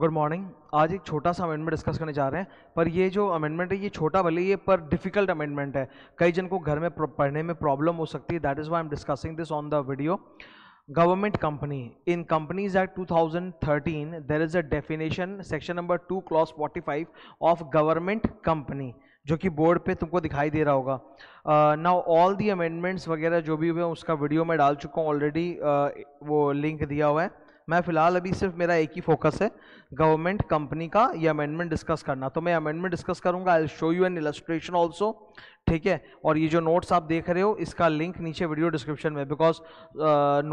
Good morning आज एक छोटा सा अमेंडमेंट डिस्कस करने जा रहे हैं पर ये जो अमेंडमेंट है ये छोटा भले ही है पर डिफिकल्ट अमेंडमेंट है कई जन को घर में पढ़ने में प्रॉब्लम हो सकती है that is why am discussing this on the video government company in companies act 2013 there is a definition section number two clause 45 of government company जो कि बोर्ड पे तुमको दिखाई दे रहा होगा नाउ ऑल दी अमेंडमेंट्स वगैरह जो भी हुए उसका वीडियो मैं डाल चुका हूँ ऑलरेडी uh, वो लिंक दिया हुआ है मैं फिलहाल अभी सिर्फ मेरा एक ही फोकस है गवर्नमेंट कंपनी का ये अमेंडमेंट डिस्कस करना तो मैं अमेंडमेंट डिस्कस करूंगा I show you an illustration also ठीक है और ये जो नोट्स आप देख रहे हो इसका लिंक नीचे वीडियो डिस्क्रिप्शन में बिकॉज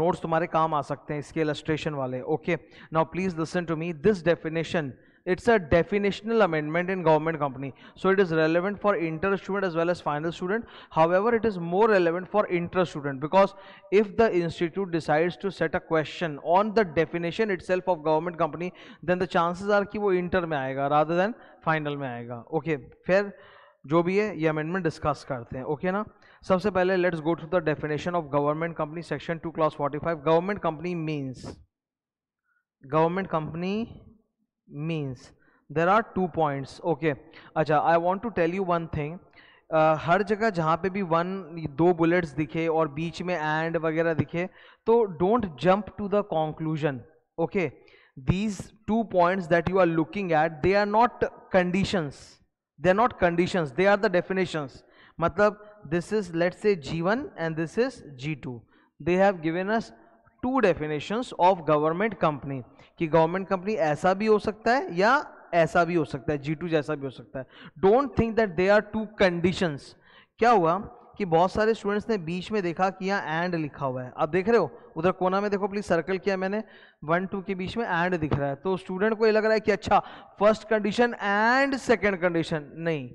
नोट्स तुम्हारे काम आ सकते हैं इसके इलस्ट्रेशन वाले okay now please listen to me this definition it's a definitional amendment in government company so it is relevant for inter student as well as final student however it is more relevant for inter student because if the institute decides to set a question on the definition itself of government company then the chances are ki wo inter mein aayega rather than final mein aayega okay fair जो amendment है ये Okay, discuss करते हैं okay ना let's go to the definition of government company, section two, clause 45 Government company means government company. Means there are two points okay अच्छा I want to tell you one thing हर जगह जहाँ पे भी one दो bullets दिखे और बीच में एंड वगैरह दिखे तो don't jump to the conclusion okay these two points that you are looking at they are not conditions they are not conditions they are the definitions मतलब this is let's say G one and this is G two they have given us two definitions of government company कि government company ऐसा भी हो सकता है या ऐसा भी हो सकता है जी टू जैसा भी हो सकता है don't think that they are two conditions क्या हुआ कि बहुत सारे स्टूडेंट्स ने बीच में देखा कि यहाँ एंड लिखा हुआ है आप देख रहे हो उधर कोना में देखो प्लीज सर्कल किया मैंने वन टू के बीच में एंड दिख रहा है तो स्टूडेंट को ये लग रहा है कि अच्छा first condition and second condition नहीं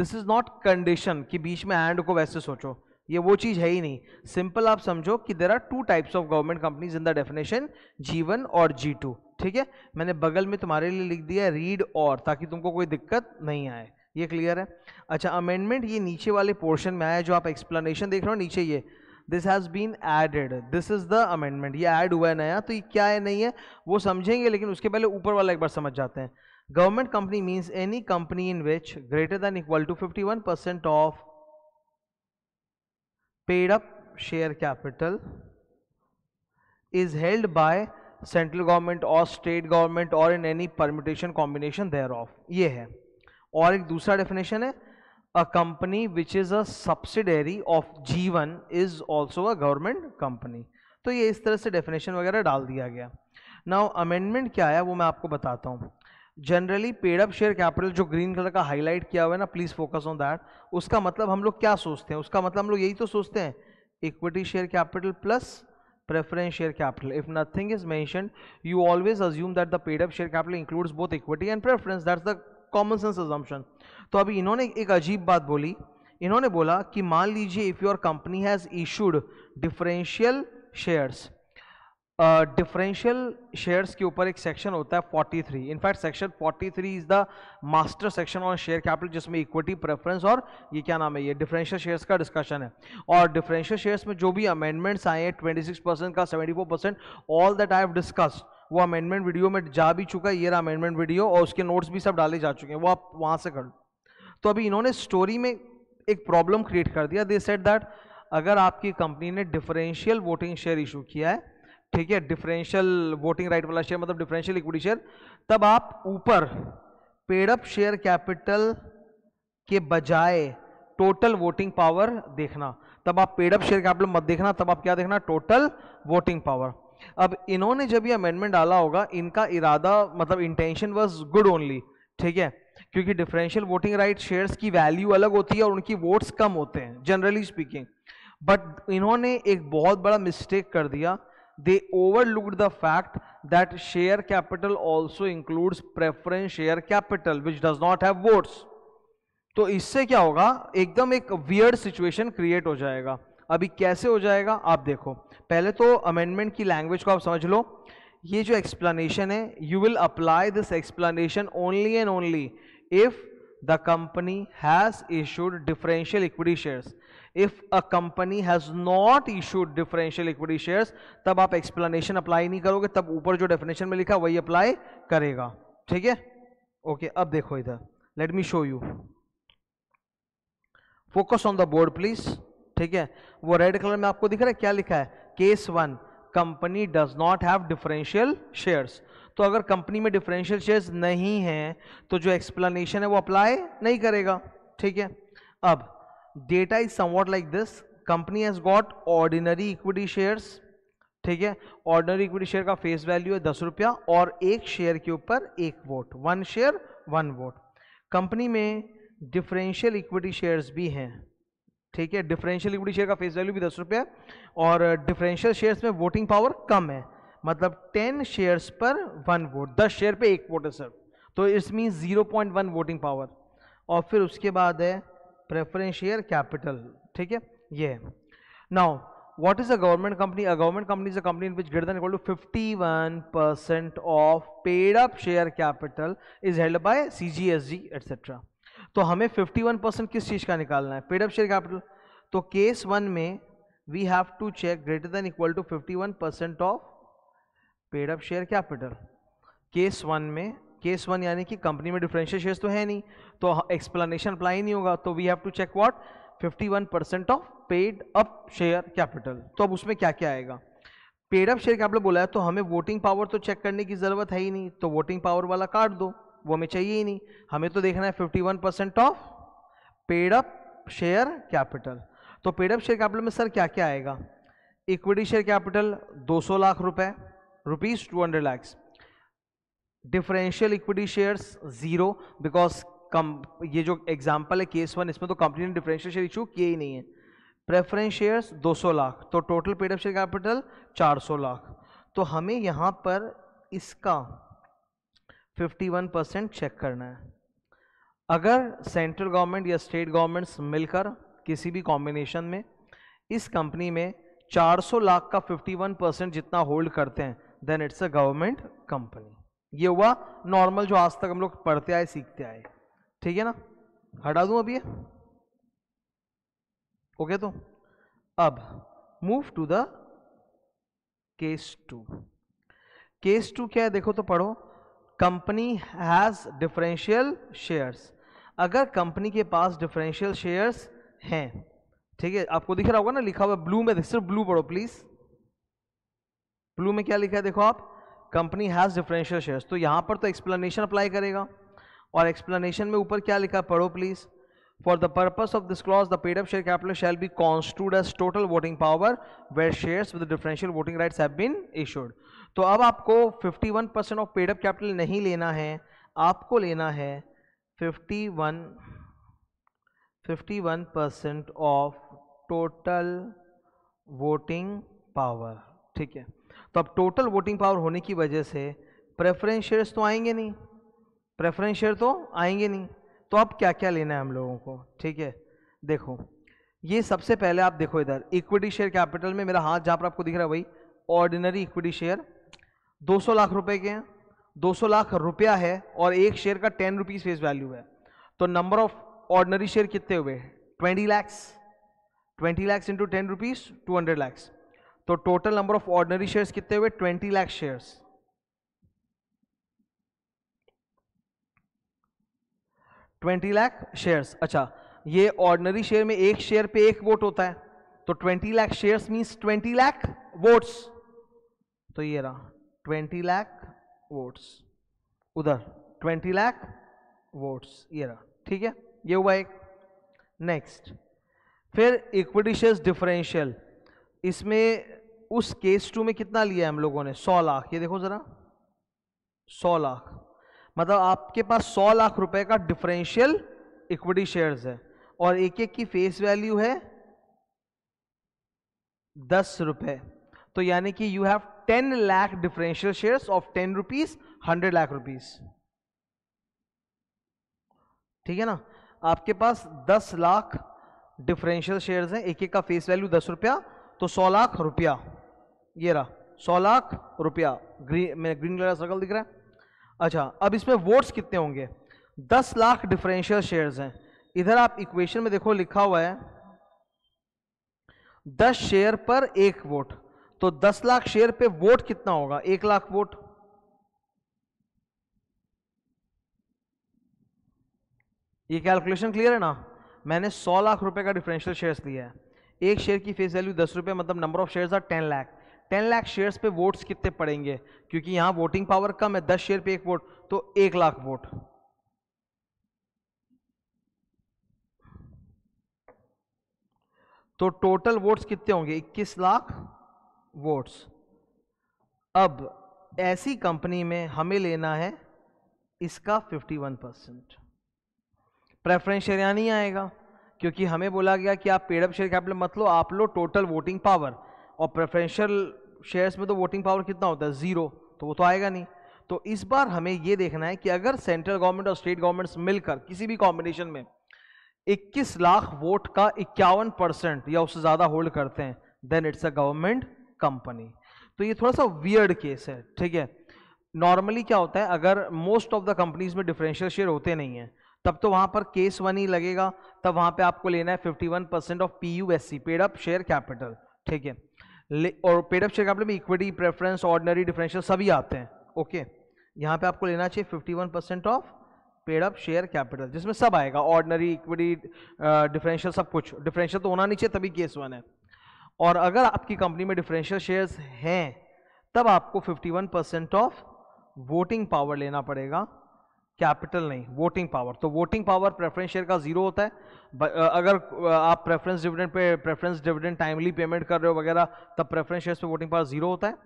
दिस इज नॉट कंडीशन कि बीच में एंड को वैसे सोचो ये वो चीज़ है ही नहीं सिंपल आप समझो कि there are two types of government companies in the definition G one और जी टू ठीक है मैंने बगल में तुम्हारे लिए लिख दिया रीड और ताकि तुमको कोई दिक्कत नहीं आए ये क्लियर है अच्छा अमेंडमेंट ये नीचे वाले पोर्शन में आया जो आप एक्सप्लेनेशन देख रहे हो नीचे ये this has been added this is the amendment ये ऐड हुआ है नया तो ये क्या है नहीं है वो समझेंगे लेकिन उसके पहले ऊपर वाला एक बार समझ जाते हैं government company means any company in which greater than equal to fifty one percent of paid up share capital is held by central government और स्टेट गवर्नमेंट और in any permutation combination thereof ये है और एक दूसरा definition है a company which is a subsidiary of G one is also a government company तो ये इस तरह से डेफिनेशन वगैरह डाल दिया गया नाउ अमेंडमेंट क्या है वो मैं आपको बताता हूँ generally paid up share capital जो ग्रीन कलर का हाईलाइट किया हुआ है ना प्लीज फोकस ऑन दैट उसका मतलब हम लोग क्या सोचते हैं उसका मतलब हम लोग यही तो सोचते हैं equity share capital plus preference share capital if nothing is mention you always assume that the paid up share capital includes both equity and preference that the common sense assumption तो अभी इन्होंने एक अजीब बात बोली इन्होंने बोला कि मान लीजिए if your company has issued differential shares differential shares के ऊपर एक सेक्शन होता है 43 in fact section forty three is the master section on share capital जिसमें इक्विटी प्रेफरेंस और ये क्या नाम है ये डिफरेंशियल शेयर्स का डिस्कशन है और डिफरेंशियल शेयर्स में जो भी अमेंडमेंट्स आए हैं सिक्स परसेंट का seventy percent all that I have discussed वो अमेंडमेंट वीडियो में जा भी चुका है ये रहा अमेंडमेंट वीडियो और उसके नोट्स भी सब डाले जा चुके हैं वो आप वहाँ से कर तो अभी इन्होंने स्टोरी में एक प्रॉब्लम क्रिएट कर दिया दे सेट दैट अगर आपकी कंपनी ने डिफरेंशियल वोटिंग शेयर इशू किया है ठीक है डिफरेंशियल वोटिंग राइट वाला शेयर मतलब डिफरेंशियल इक्विटी शेयर तब आप ऊपर पेडअप शेयर कैपिटल के बजाय टोटल वोटिंग पावर देखना तब आप पेडअप शेयर कैपिटल मत देखना तब आप क्या देखना टोटल वोटिंग पावर अब इन्होंने जब ये अमेंडमेंट डाला होगा इनका इरादा मतलब इंटेंशन वॉज गुड ओनली ठीक है क्योंकि डिफरेंशियल वोटिंग राइट शेयर्स की वैल्यू अलग होती है और उनकी वोट्स कम होते हैं जनरली स्पीकिंग बट इन्होंने एक बहुत बड़ा मिस्टेक कर दिया they overlooked the fact that share capital also includes preference share capital which does not have votes तो इससे क्या होगा एकदम एक वियर्ड सिचुएशन क्रिएट हो जाएगा अभी कैसे हो जाएगा आप देखो पहले तो अमेंडमेंट की लैंग्वेज को आप समझ लो ये जो एक्सप्लेनेशन है you will apply this explanation only and only if the company has issued differential equity shares if a company has not issued differential equity shares तब आप एक्सप्लेनेशन अप्लाई नहीं करोगे तब ऊपर जो डेफिनेशन में लिखा वही अप्लाई करेगा ठीक है ओके अब देखो इधर let me show you focus on the board please ठीक है वो रेड कलर में आपको दिख रहा है क्या लिखा है case one company does not have differential shares तो अगर कंपनी में डिफरेंशियल शेयर्स नहीं है तो जो एक्सप्लेनेशन है वो अप्लाई नहीं करेगा ठीक है अब data is somewhat like this company has got ordinary equity shares ठीक है ऑर्डिनरी इक्विटी शेयर का फेस वैल्यू है दस रुपया और एक शेयर के ऊपर एक vote one share one vote company में डिफरेंशियल इक्विटी शेयर्स भी हैं ठीक है डिफरेंशियल इक्विटी शेयर का फेस वैल्यू भी दस रुपये और डिफरेंशियल शेयर्स में वोटिंग पावर कम है मतलब टेन शेयर्स पर वन वोट दस शेयर पे एक वोट है सर तो it's mean zero point one voting power और फिर उसके बाद है प्रेफरेंशियर कैपिटल ठीक है ये now what is a government company a government company is a company in which greater than equal to 51 one percent of paid up share capital is held by C G S G et cetera तो हमें fifty one percent किस चीज़ का निकालना है paid up share capital तो case one में we have to check greater than equal to fifty one percent of paid up share capital case one में case one यानी कि कंपनी में डिफरेंशियल शेयर्स तो है नहीं तो एक्सप्लेनेशन अप्लाई नहीं होगा तो we have to check fifty 51 percent of paid up share capital तो अब उसमें क्या क्या आएगा पेड अप शेयर कैपिटल बोला है तो हमें वोटिंग पावर तो चेक करने की ज़रूरत है ही नहीं तो वोटिंग पावर वाला कार्ड दो वो हमें चाहिए ही नहीं हमें तो देखना है 51 percent of paid up share capital तो पेड अप शेयर कैपिटल में सर क्या क्या आएगा इक्विटी शेयर कैपिटल 200 लाख रुपए rupees hundred lakhs differential equity shares zero because कम ये जो एग्जांपल है केस वन इसमें तो कंपनी ने डिफरेंशियल शेयर इशू किए ही नहीं है प्रेफरेंस शेयर्स 200 लाख तो total paid of share capital 400 lakh तो हमें यहाँ पर इसका 51 परसेंट चेक करना है अगर सेंट्रल गवर्नमेंट या स्टेट गवर्नमेंट्स मिलकर किसी भी कॉम्बिनेशन में इस कंपनी में 400 लाख का 51 परसेंट जितना होल्ड करते हैं then it's a government company ये हुआ नॉर्मल जो आज तक हम लोग पढ़ते आए सीखते आए ठीक है ना हटा दूं अब ये ओके तो अब move to the case two case two क्या है देखो तो पढ़ो कंपनी हैज डिफरेंशियल शेयर्स अगर कंपनी के पास डिफरेंशियल शेयर्स हैं ठीक है आपको दिख रहा होगा ना लिखा हुआ ब्लू में सिर्फ ब्लू पढ़ो प्लीज ब्लू में क्या लिखा है देखो आप कंपनी हैज़ डिफरेंशियल शेयर्स तो यहाँ पर तो एक्सप्लेनेशन अप्लाई करेगा और एक्सप्लेनेशन में ऊपर क्या लिखा पढ़ो please for the purpose of this clause the paid of share capital shall be construed as total voting power where shares with differential voting rights have been issued तो अब आपको 51 percent of paid of capital नहीं लेना है आपको लेना है 51 51 percent of total voting power ठीक है तो अब टोटल वोटिंग पावर होने की वजह से प्रेफरेंस शेयर्स तो आएंगे नहीं प्रेफरेंस शेयर तो आएंगे नहीं तो अब क्या क्या लेना है हम लोगों को ठीक है देखो ये सबसे पहले आप देखो इधर इक्विटी शेयर कैपिटल में मेरा हाथ जहाँ पर आपको दिख रहा है वही ऑर्डिनरी इक्विटी शेयर 200 लाख रुपए के हैं 200 लाख रुपया है और एक शेयर का टेन रुपीज़ फेस वैल्यू है तो नंबर ऑफ ऑर्डनरी शेयर कितने हुए twenty lakhs twenty lakhs into ten rupees two hundred lakhs तो total number of ordinary shares कितने हुए twenty lakh shares twenty lakh shares अच्छा ये ऑर्डनरी शेयर में एक शेयर पे एक वोट होता है तो twenty lakh shares means twenty lakh votes तो ये रहा ट्वेंटी लाख वोट्स उधर ट्वेंटी लाख वोट्स ये रहा ठीक है ये हुआ एक नेक्स्ट फिर इक्विटी शेयर्स डिफरेंशियल इसमें उस केस टू में कितना लिया हम लोगों ने सौ लाख ये देखो जरा सौ लाख मतलब आपके पास सौ लाख रुपए का डिफरेंशियल इक्विटी शेयर्स है और एक एक की फेस वैल्यू है दस रुपए तो यानी कि you have ten lakh differential shares of ten rupees hundred lakh rupees ठीक है ना आपके पास दस लाख डिफरेंशियल शेयर्स हैं एक एक का फेस वैल्यू दस रुपया तो सौ लाख रुपया ये रहा सौ लाख रुपया ग्रीन ग्रीन कलर का सर्कल दिख रहा है अच्छा अब इसमें वोट्स कितने होंगे दस लाख डिफरेंशियल शेयर्स हैं इधर आप इक्वेशन में देखो लिखा हुआ है दस शेयर पर एक वोट तो दस लाख शेयर पे वोट कितना होगा एक लाख वोट ये कैलकुलेशन क्लियर है ना मैंने सौ लाख रुपए का डिफरेंशियल शेयर्स लिया है एक शेयर की फेस वैल्यू दस रुपये मतलब number of shares are ten lakh ten lakh shares पे वोट्स कितने पड़ेंगे क्योंकि यहाँ वोटिंग पावर कम है दस शेयर पे एक वोट तो एक लाख वोट तो टोटल वोट्स कितने होंगे इक्कीस लाख वोट्स अब ऐसी कंपनी में हमें लेना है इसका 51 परसेंट प्रेफरेंस शेयर यहाँ नहीं आएगा क्योंकि हमें बोला गया कि आप पेड शेयर कैपिटल मत लो आप लो टोटल वोटिंग पावर और प्रेफरेंशियल शेयर्स में तो वोटिंग पावर कितना होता है ज़ीरो तो वो तो आएगा नहीं तो इस बार हमें ये देखना है कि अगर सेंट्रल गवर्नमेंट और स्टेट गवर्नमेंट्स मिलकर किसी भी कॉम्बिनेशन में 21 लाख वोट का इक्यावन परसेंट या उससे ज़्यादा होल्ड करते हैं then it's a government company तो ये थोड़ा सा वियर्ड केस है ठीक है नॉर्मली क्या होता है अगर मोस्ट ऑफ द कंपनीज में डिफरेंशियल शेयर होते नहीं हैं तब तो वहां पर केस वन ही लगेगा तब वहां पे आपको लेना है 51 percent of P U S C paid up share capital ठीक है और पेड अप शेयर कैपिटल में इक्विटी प्रेफरेंस ऑर्डनरी डिफरेंशियल सभी आते हैं ओके यहाँ पे आपको लेना चाहिए 51 percent of paid up share capital जिसमें सब आएगा ऑर्डनरी इक्विटी डिफरेंशियल सब कुछ डिफरेंशियल तो होना नहीं चाहिए तभी केस वन है और अगर आपकी कंपनी में डिफरेंशियल शेयर्स हैं तब आपको 51 परसेंट ऑफ वोटिंग पावर लेना पड़ेगा कैपिटल नहीं वोटिंग पावर तो वोटिंग पावर प्रेफरेंस शेयर का जीरो होता है अगर आप प्रेफरेंस डिविडेंड पे प्रेफरेंस डिविडेंड टाइमली पेमेंट कर रहे हो वगैरह तब प्रेफरेंस शेयर पे वोटिंग पावर जीरो होता है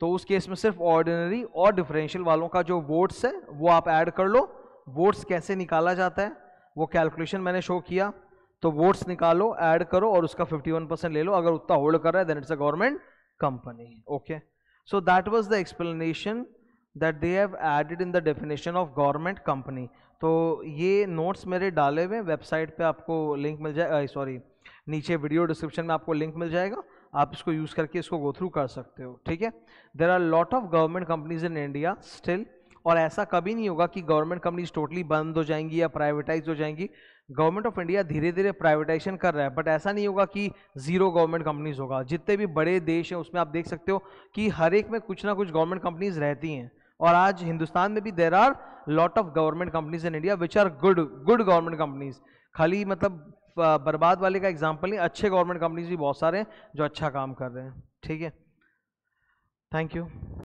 तो उस केस में सिर्फ ऑर्डिनरी और डिफरेंशियल वालों का जो वोट्स है वो आप ऐड कर लो वोट्स कैसे निकाला जाता है वो कैलकुलेशन मैंने शो किया तो वोट्स निकालो ऐड करो और उसका 51 परसेंट ले लो अगर उतना होल्ड कर रहा है then it's a government company okay so that was the explanation that they have added in the definition of government company तो ये नोट्स मेरे डाले हुए वेबसाइट पे आपको लिंक मिल जाए सॉरी नीचे वीडियो डिस्क्रिप्शन में आपको लिंक मिल जाएगा आप इसको यूज़ करके इसको गो थ्रू कर सकते हो ठीक है there are lot of government companies in India still और ऐसा कभी नहीं होगा कि गवर्नमेंट कंपनीज टोटली बंद हो जाएंगी या प्राइवेटाइज हो जाएंगी गवर्नमेंट ऑफ इंडिया धीरे धीरे प्राइवेटाइजेशन कर रहा है बट ऐसा नहीं होगा कि जीरो गवर्नमेंट कंपनीज होगा जितने भी बड़े देश हैं उसमें आप देख सकते हो कि हर एक में कुछ ना कुछ गवर्नमेंट कंपनीज रहती हैं और आज हिंदुस्तान में भी there are lot of government companies in India which are good good government companies खाली मतलब बर्बाद वाले का एग्जाम्पल नहीं अच्छे गवर्नमेंट कंपनीज भी बहुत सारे हैं जो अच्छा काम कर रहे हैं ठीक है थैंक यू